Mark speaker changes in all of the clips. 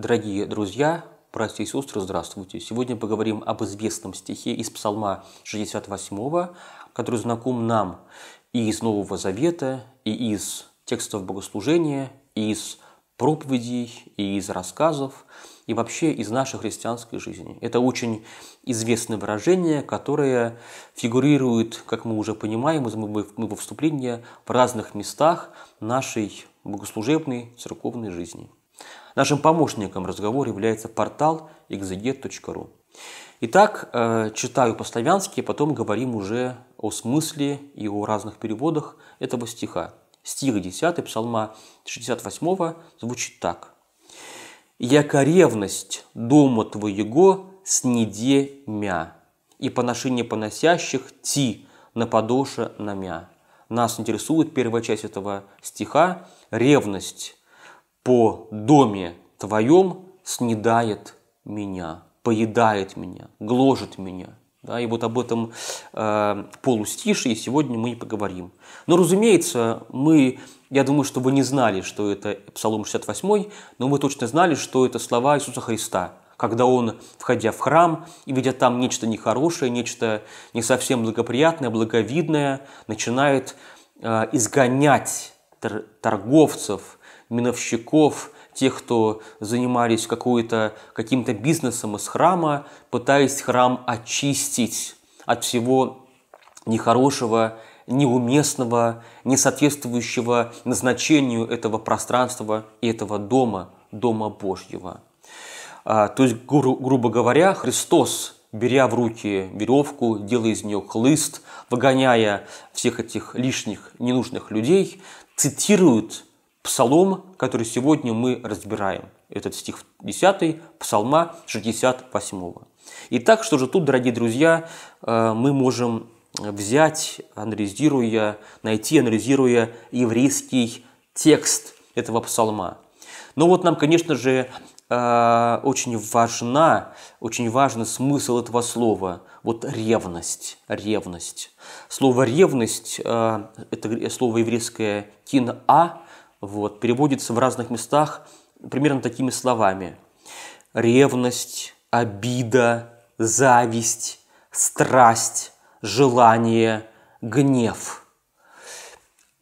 Speaker 1: Дорогие друзья, братья и сестры, здравствуйте! Сегодня поговорим об известном стихе из Псалма 68, который знаком нам и из Нового Завета, и из текстов богослужения, и из проповедей, и из рассказов, и вообще из нашей христианской жизни. Это очень известное выражение, которое фигурирует, как мы уже понимаем из моего вступления, в разных местах нашей богослужебной церковной жизни – Нашим помощником разговора является портал exeget.ru. Итак, э, читаю по-славянски, потом говорим уже о смысле и о разных переводах этого стиха. Стих 10 псалма 68 звучит так. «Яка ревность дома твоего сниде мя, и поношение поносящих ти на подоше на мя». Нас интересует первая часть этого стиха – ревность по доме твоем снедает меня, поедает меня, гложет меня. Да, и вот об этом э, полустишии сегодня мы и поговорим. Но, разумеется, мы, я думаю, что вы не знали, что это Псалом 68, но мы точно знали, что это слова Иисуса Христа, когда он, входя в храм и видя там нечто нехорошее, нечто не совсем благоприятное, благовидное, начинает э, изгонять торговцев – миновщиков, тех, кто занимались каким-то бизнесом из храма, пытаясь храм очистить от всего нехорошего, неуместного, не соответствующего назначению этого пространства и этого дома, Дома Божьего. А, то есть, гру- грубо говоря, Христос, беря в руки веревку, делая из нее хлыст, выгоняя всех этих лишних, ненужных людей, цитирует псалом, который сегодня мы разбираем. Этот стих 10, псалма 68. Итак, что же тут, дорогие друзья, э, мы можем взять, анализируя, найти, анализируя еврейский текст этого псалма. Но вот нам, конечно же, э, очень важна, очень важен смысл этого слова. Вот ревность, ревность. Слово ревность, э, это слово еврейское кина, вот, переводится в разных местах примерно такими словами. Ревность, обида, зависть, страсть, желание, гнев.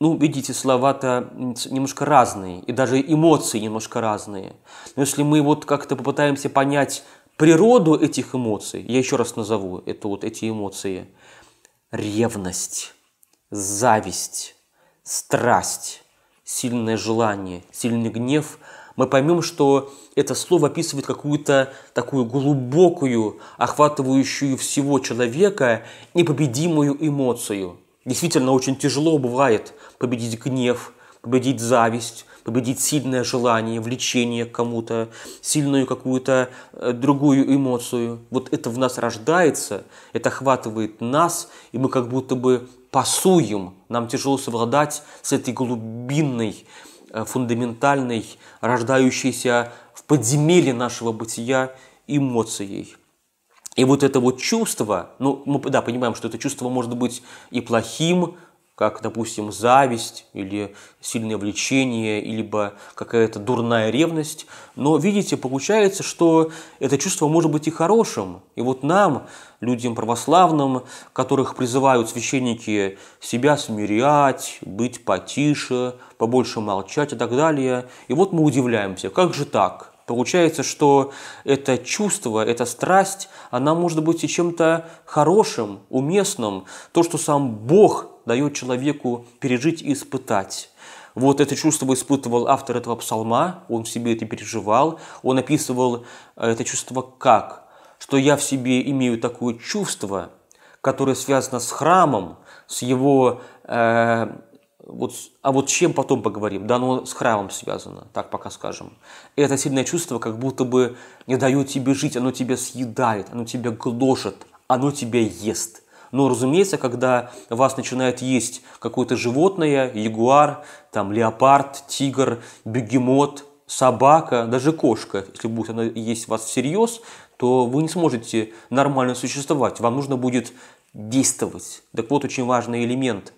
Speaker 1: Ну, видите, слова-то немножко разные, и даже эмоции немножко разные. Но если мы вот как-то попытаемся понять природу этих эмоций, я еще раз назову это вот эти эмоции. Ревность, зависть, страсть, сильное желание, сильный гнев, мы поймем, что это слово описывает какую-то такую глубокую, охватывающую всего человека непобедимую эмоцию. Действительно, очень тяжело бывает победить гнев, победить зависть, победить сильное желание, влечение к кому-то, сильную какую-то э, другую эмоцию. Вот это в нас рождается, это охватывает нас, и мы как будто бы пасуем, нам тяжело совладать с этой глубинной, э, фундаментальной, рождающейся в подземелье нашего бытия эмоцией. И вот это вот чувство, ну мы да, понимаем, что это чувство может быть и плохим, как, допустим, зависть или сильное влечение, либо какая-то дурная ревность. Но, видите, получается, что это чувство может быть и хорошим. И вот нам, людям православным, которых призывают священники себя смирять, быть потише, побольше молчать и так далее. И вот мы удивляемся, как же так? Получается, что это чувство, эта страсть, она может быть и чем-то хорошим, уместным, то, что сам Бог дает человеку пережить и испытать. Вот это чувство испытывал автор этого псалма, он в себе это переживал, он описывал э, это чувство как? Что я в себе имею такое чувство, которое связано с храмом, с его э, вот, а вот чем потом поговорим? Да, оно ну, с храмом связано, так пока скажем. это сильное чувство, как будто бы не дает тебе жить, оно тебя съедает, оно тебя гложет, оно тебя ест. Но, разумеется, когда вас начинает есть какое-то животное, ягуар, там, леопард, тигр, бегемот, собака, даже кошка, если будет она есть вас всерьез, то вы не сможете нормально существовать. Вам нужно будет действовать. Так вот, очень важный элемент –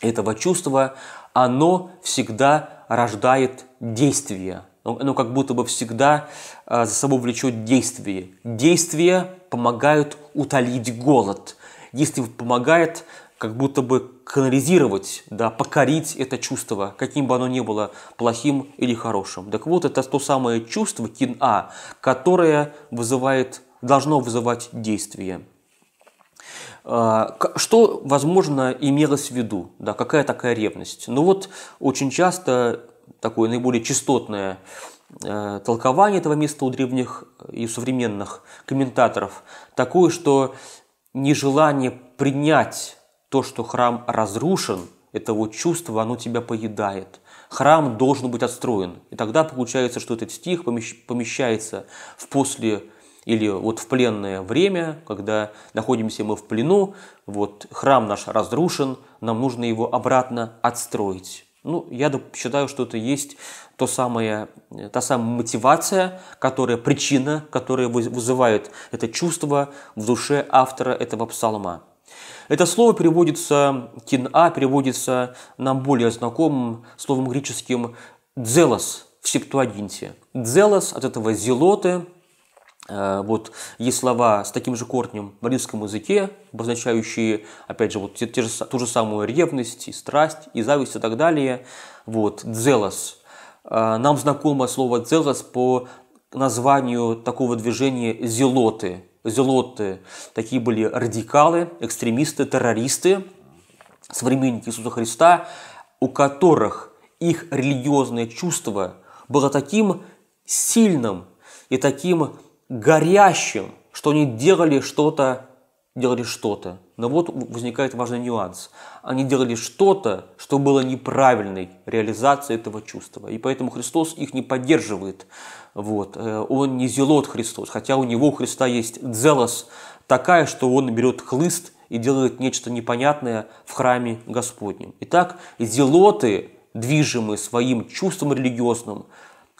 Speaker 1: этого чувства, оно всегда рождает действие. Оно как будто бы всегда а, за собой влечет действие. Действия помогают утолить голод. Действие помогает как будто бы канализировать, да, покорить это чувство, каким бы оно ни было, плохим или хорошим. Так вот, это то самое чувство кин-а, которое вызывает, должно вызывать действие. А, что, возможно, имелось в виду? Да, какая такая ревность? Ну вот очень часто такое наиболее частотное э, толкование этого места у древних и современных комментаторов такое, что нежелание принять то, что храм разрушен, это вот чувство, оно тебя поедает. Храм должен быть отстроен. И тогда получается, что этот стих помещается в после или вот в пленное время, когда находимся мы в плену, вот храм наш разрушен, нам нужно его обратно отстроить. Ну, я считаю, что это есть то самое, э, та самая мотивация, которая причина, которая вызывает это чувство в душе автора этого псалма. Это слово переводится, а переводится нам более знакомым словом греческим «дзелос» в септуагинте. «Дзелос» от этого «зелоты», Э, вот есть слова с таким же корнем в арийском языке, обозначающие, опять же, вот те, те же, ту же самую ревность, и страсть, и зависть и так далее. Вот, «дзелос». Э, нам знакомо слово «дзелос» по названию такого движения «зелоты». «Зелоты» – такие были радикалы, экстремисты, террористы, современники Иисуса Христа, у которых их религиозное чувство было таким сильным и таким горящим, что они делали что-то, делали что-то. Но вот возникает важный нюанс. Они делали что-то, что было неправильной реализацией этого чувства. И поэтому Христос их не поддерживает. Вот. Э, он не зелот Христос, хотя у него у Христа есть зелос такая, что он берет хлыст и делает нечто непонятное в храме Господнем. Итак, зелоты, движимые своим чувством религиозным,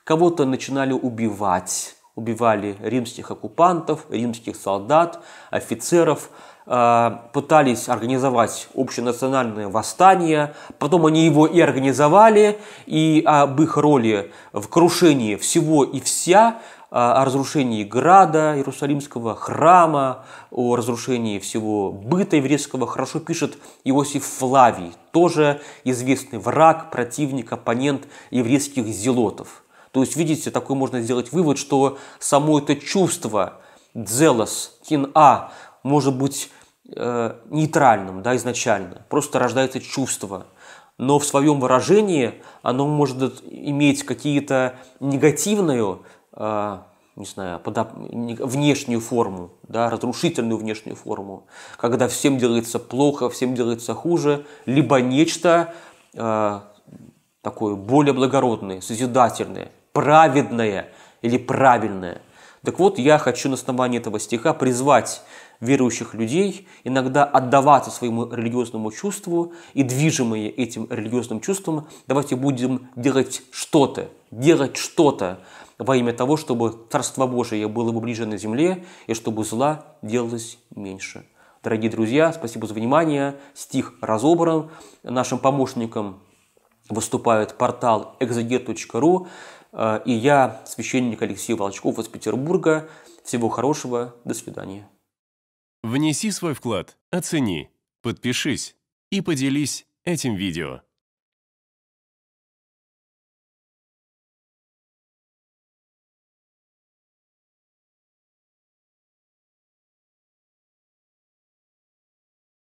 Speaker 1: кого-то начинали убивать, убивали римских оккупантов, римских солдат, офицеров, э, пытались организовать общенациональное восстание, потом они его и организовали, и об их роли в крушении всего и вся э, о разрушении града Иерусалимского, храма, о разрушении всего быта еврейского хорошо пишет Иосиф Флавий, тоже известный враг, противник, оппонент еврейских зелотов. То есть, видите, такой можно сделать вывод, что само это чувство дзелос, кин-а, может быть э, нейтральным да, изначально, просто рождается чувство. Но в своем выражении оно может иметь какие-то негативную, э, не знаю, подоп... внешнюю форму, да, разрушительную внешнюю форму, когда всем делается плохо, всем делается хуже, либо нечто э, такое более благородное, созидательное, праведное или правильное. Так вот, я хочу на основании этого стиха призвать верующих людей иногда отдаваться своему религиозному чувству и движимые этим религиозным чувством, давайте будем делать что-то, делать что-то во имя того, чтобы Царство Божие было бы ближе на земле и чтобы зла делалось меньше. Дорогие друзья, спасибо за внимание. Стих разобран. Нашим помощником выступает портал exeget.ru. А, и я, священник Алексей Волчков из Петербурга. Всего хорошего, до свидания. Внеси свой вклад, оцени, подпишись и поделись этим видео.